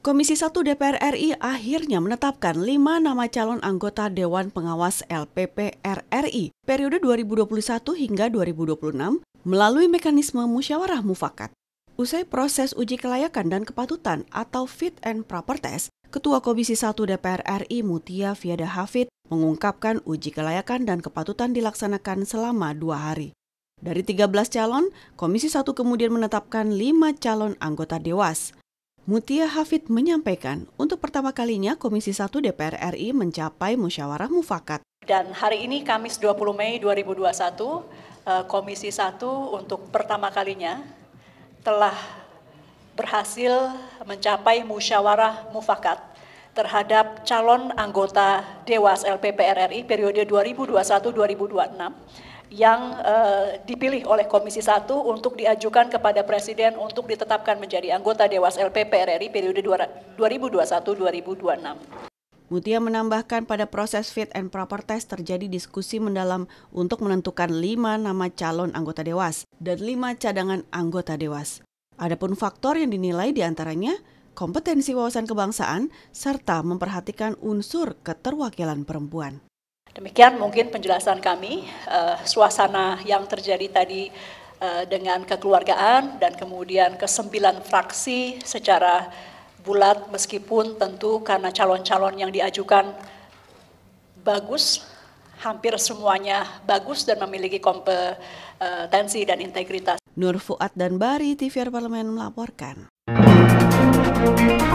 Komisi 1 DPR RI akhirnya menetapkan lima nama calon anggota Dewan Pengawas LPP RRI periode 2021 hingga 2026 melalui mekanisme musyawarah mufakat. Usai proses uji kelayakan dan kepatutan atau fit and proper test, Ketua Komisi 1 DPR RI Mutia Fiada Hafid mengungkapkan uji kelayakan dan kepatutan dilaksanakan selama dua hari. Dari 13 calon, Komisi 1 kemudian menetapkan 5 calon anggota Dewas. Mutia Hafid menyampaikan, untuk pertama kalinya Komisi 1 DPR RI mencapai musyawarah mufakat. Dan hari ini Kamis 20 Mei 2021, eh, Komisi 1 untuk pertama kalinya telah berhasil mencapai musyawarah mufakat terhadap calon anggota Dewas LPPR RI periode 2021-2026 yang uh, dipilih oleh Komisi 1 untuk diajukan kepada Presiden untuk ditetapkan menjadi anggota Dewas LPPR RI periode 2021-2026. Mutia menambahkan pada proses fit and proper test terjadi diskusi mendalam untuk menentukan lima nama calon anggota Dewas dan lima cadangan anggota Dewas. Adapun faktor yang dinilai diantaranya antaranya kompetensi wawasan kebangsaan, serta memperhatikan unsur keterwakilan perempuan. Demikian mungkin penjelasan kami, uh, suasana yang terjadi tadi uh, dengan kekeluargaan dan kemudian kesembilan fraksi secara bulat meskipun tentu karena calon-calon yang diajukan bagus, hampir semuanya bagus dan memiliki kompetensi dan integritas. Nur Fuad dan Bari, TVR Parlemen melaporkan. Thank you.